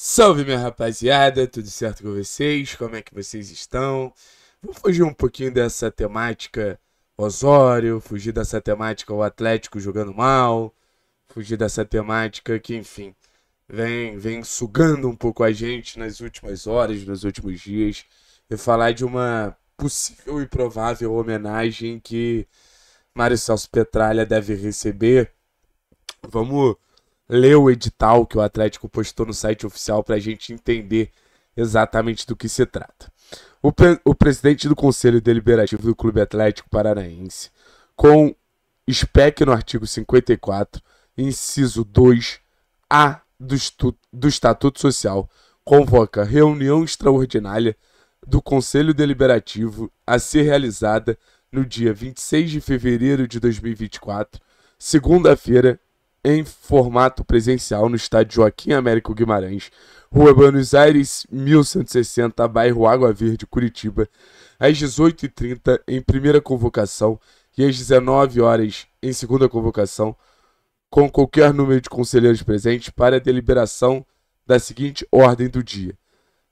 Salve minha rapaziada, tudo certo com vocês? Como é que vocês estão? Vou fugir um pouquinho dessa temática Osório, fugir dessa temática o Atlético jogando mal, fugir dessa temática que, enfim, vem, vem sugando um pouco a gente nas últimas horas, nos últimos dias, e falar de uma possível e provável homenagem que Mário Celso Petralha deve receber. Vamos ler o edital que o Atlético postou no site oficial para a gente entender exatamente do que se trata. O, pre o presidente do Conselho Deliberativo do Clube Atlético Paranaense, com SPEC no artigo 54, inciso 2 A do, do Estatuto Social, convoca reunião extraordinária do Conselho Deliberativo a ser realizada no dia 26 de fevereiro de 2024, segunda-feira, em formato presencial no estádio Joaquim Américo Guimarães, Rua Buenos Aires, 1160, bairro Água Verde, Curitiba, às 18h30 em primeira convocação e às 19 horas em segunda convocação, com qualquer número de conselheiros presentes para a deliberação da seguinte ordem do dia: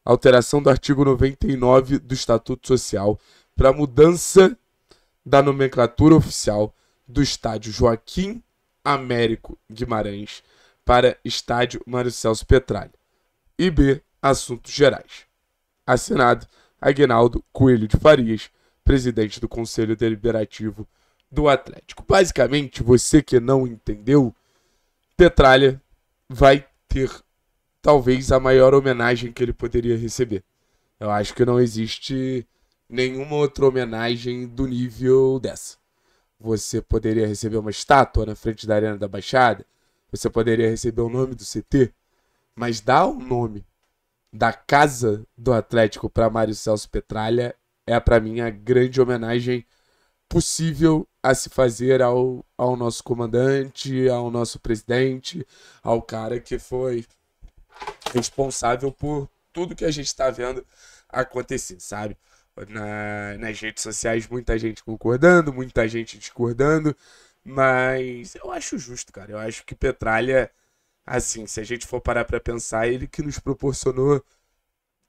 alteração do artigo 99 do Estatuto Social para mudança da nomenclatura oficial do estádio Joaquim Américo Guimarães para Estádio Mário Celso Petralha. E B. Assuntos Gerais. Assinado Aguinaldo Coelho de Farias, presidente do Conselho Deliberativo do Atlético. Basicamente, você que não entendeu, Petralha vai ter talvez a maior homenagem que ele poderia receber. Eu acho que não existe nenhuma outra homenagem do nível dessa você poderia receber uma estátua na frente da Arena da Baixada, você poderia receber o nome do CT, mas dar o nome da casa do Atlético para Mário Celso Petralha é para mim a grande homenagem possível a se fazer ao, ao nosso comandante, ao nosso presidente, ao cara que foi responsável por tudo que a gente está vendo acontecer, sabe? na, nas redes sociais, muita gente concordando, muita gente discordando, mas eu acho justo, cara. Eu acho que Petralha, assim, se a gente for parar para pensar, é ele que nos proporcionou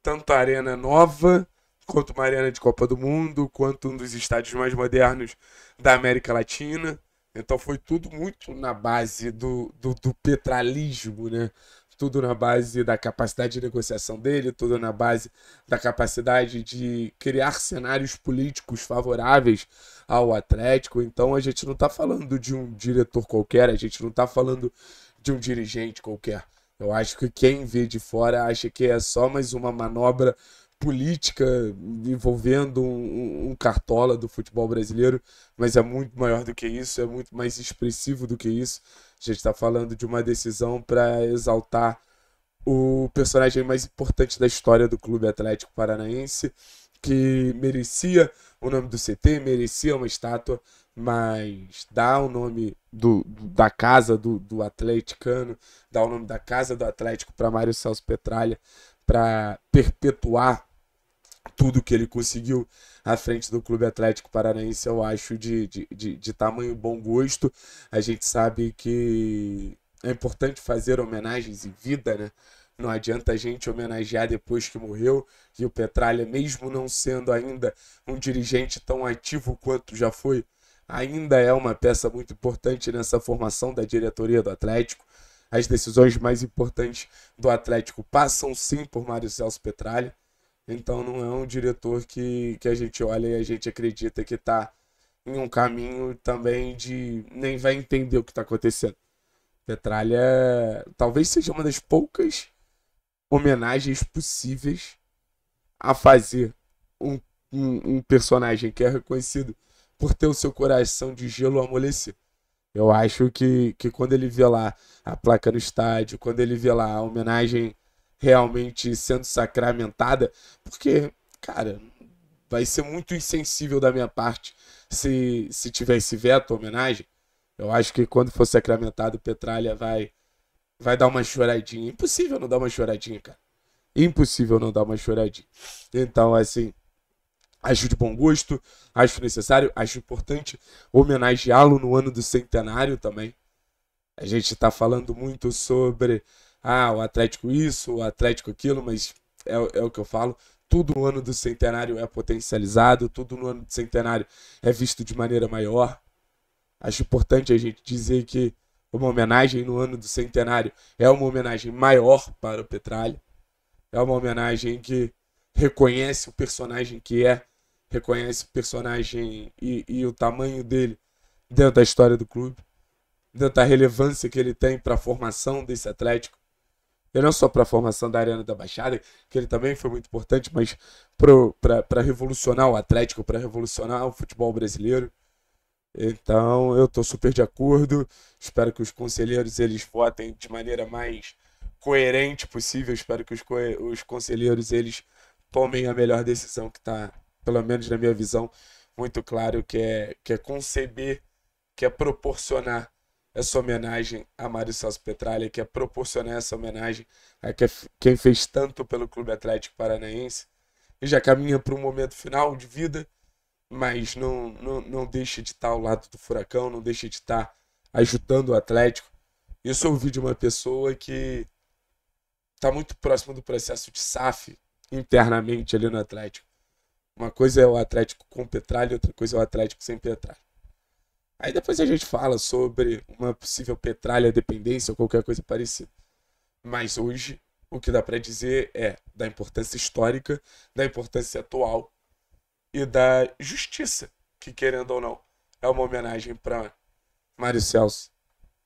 tanto a arena nova, quanto uma arena de Copa do Mundo, quanto um dos estádios mais modernos da América Latina. Então foi tudo muito na base do, do, do petralismo, né? tudo na base da capacidade de negociação dele, tudo na base da capacidade de criar cenários políticos favoráveis ao Atlético. Então a gente não está falando de um diretor qualquer, a gente não está falando de um dirigente qualquer. Eu acho que quem vê de fora acha que é só mais uma manobra política envolvendo um, um, cartola do futebol brasileiro, mas é muito maior do que isso, é muito mais expressivo do que isso. A gente está falando de uma decisão para exaltar o personagem mais importante da história do Clube Atlético Paranaense, que merecia o nome do CT, merecia uma estátua, mas dá o nome do, da casa do, do atleticano, dá o nome da casa do Atlético para Mário Celso Petralha, para perpetuar tudo que ele conseguiu à frente do Clube Atlético Paranaense, eu acho de, de, de, de tamanho bom gosto. A gente sabe que é importante fazer homenagens em vida, né? Não adianta a gente homenagear depois que morreu. E o Petralha, mesmo não sendo ainda um dirigente tão ativo quanto já foi, ainda é uma peça muito importante nessa formação da diretoria do Atlético. As decisões mais importantes do Atlético passam sim por Mário Celso Petralha. Então não é um diretor que, que a gente olha e a gente acredita que está em um caminho também de nem vai entender o que está acontecendo. Petralha talvez seja uma das poucas homenagens possíveis a fazer um, um, um personagem que é reconhecido por ter o seu coração de gelo amolecer. Eu acho que, que quando ele vê lá a placa no estádio, quando ele vê lá a homenagem realmente sendo sacramentada, porque, cara, vai ser muito insensível da minha parte se, se tiver esse veto, homenagem. Eu acho que quando for sacramentado, Petralha vai vai dar uma choradinha. Impossível não dar uma choradinha, cara. Impossível não dar uma choradinha. Então, assim, acho de bom gosto, acho necessário, acho importante homenageá-lo no ano do centenário também. A gente está falando muito sobre ah, o Atlético isso, o Atlético aquilo, mas é, é o que eu falo. Tudo no ano do centenário é potencializado, tudo no ano do centenário é visto de maneira maior. Acho importante a gente dizer que uma homenagem no ano do centenário é uma homenagem maior para o Petralha. É uma homenagem que reconhece o personagem que é, reconhece o personagem e, e o tamanho dele dentro da história do clube, dentro da relevância que ele tem para a formação desse Atlético e não só para a formação da Arena da Baixada, que ele também foi muito importante, mas para revolucionar o Atlético, para revolucionar o futebol brasileiro. Então, eu estou super de acordo. Espero que os conselheiros eles votem de maneira mais coerente possível. Espero que os, co os conselheiros eles tomem a melhor decisão que está, pelo menos na minha visão, muito claro, que é, que é conceber, que é proporcionar essa homenagem a Mário Celso Petralha, que é proporcionar essa homenagem a quem fez tanto pelo Clube Atlético Paranaense. E já caminha para um momento final de vida, mas não, não, não deixa de estar ao lado do Furacão, não deixa de estar ajudando o Atlético. Isso eu ouvi de uma pessoa que está muito próximo do processo de SAF internamente ali no Atlético. Uma coisa é o Atlético com Petralha, outra coisa é o Atlético sem Petralha. Aí depois a gente fala sobre uma possível petralha dependência ou qualquer coisa parecida. Mas hoje, o que dá para dizer é da importância histórica, da importância atual e da justiça, que querendo ou não, é uma homenagem para Mário Celso.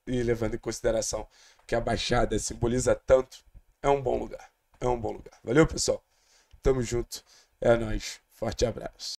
E levando em consideração que a Baixada simboliza tanto, é um bom lugar. É um bom lugar. Valeu, pessoal. Tamo junto. É nós. Forte abraço.